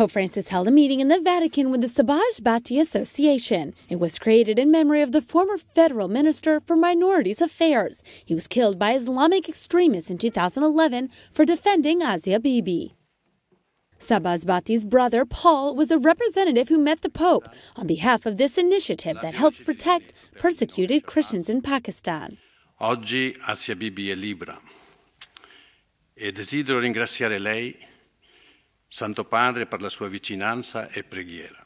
Pope Francis held a meeting in the Vatican with the Sabaj Bhatti Association. It was created in memory of the former federal minister for minorities affairs. He was killed by Islamic extremists in 2011 for defending Asia Bibi. Bati's brother, Paul, was a representative who met the Pope on behalf of this initiative that helps protect persecuted Christians in Pakistan. Oggi Asia Bibi è libera e desidero ringraziare lei Santo Padre per la sua vicinanza e preghiera.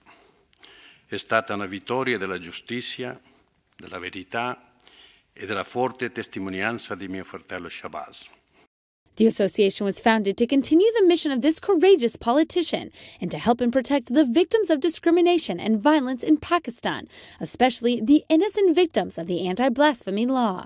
È stata una vittoria della giustizia, della verità e della forte testimonianza di mio fratello Shabazz. The association was founded to continue the mission of this courageous politician and to help and protect the victims of discrimination and violence in Pakistan, especially the innocent victims of the anti blasphemy law.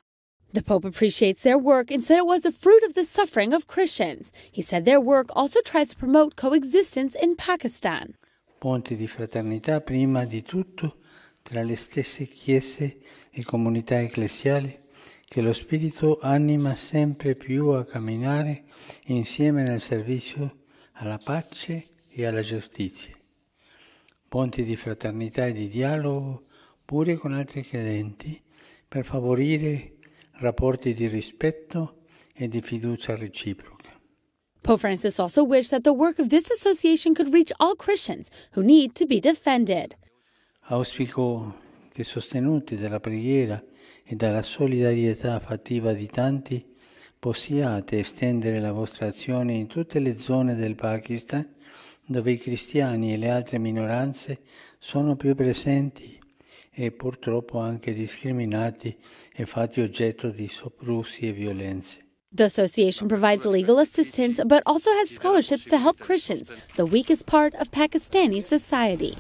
The Pope appreciates their work and said it was the fruit of the suffering of Christians. He said their work also tries to promote coexistence in Pakistan. Ponti di fraternità prima di tutto tra le stesse chiese e comunità ecclesiali che lo Spirito anima sempre più a camminare insieme nel servizio alla pace e alla giustizia. Ponti di fraternità e di dialogo pure con altri credenti per favorire rapporti di rispetto e di fiducia reciproca. Pope Francis also wished that the work of this association could reach all Christians who need to be defended. Auspico che sostenuti dalla preghiera e dalla solidarietà fattiva di tanti possiate estendere la vostra azione in tutte le zone del Pakistan dove i cristiani e le altre minoranze sono più presenti e purtroppo anche discriminati e fatti oggetto di soprusi e violenze. The association provides legal assistance but also has scholarships to help Christians, the weakest part of Pakistani society.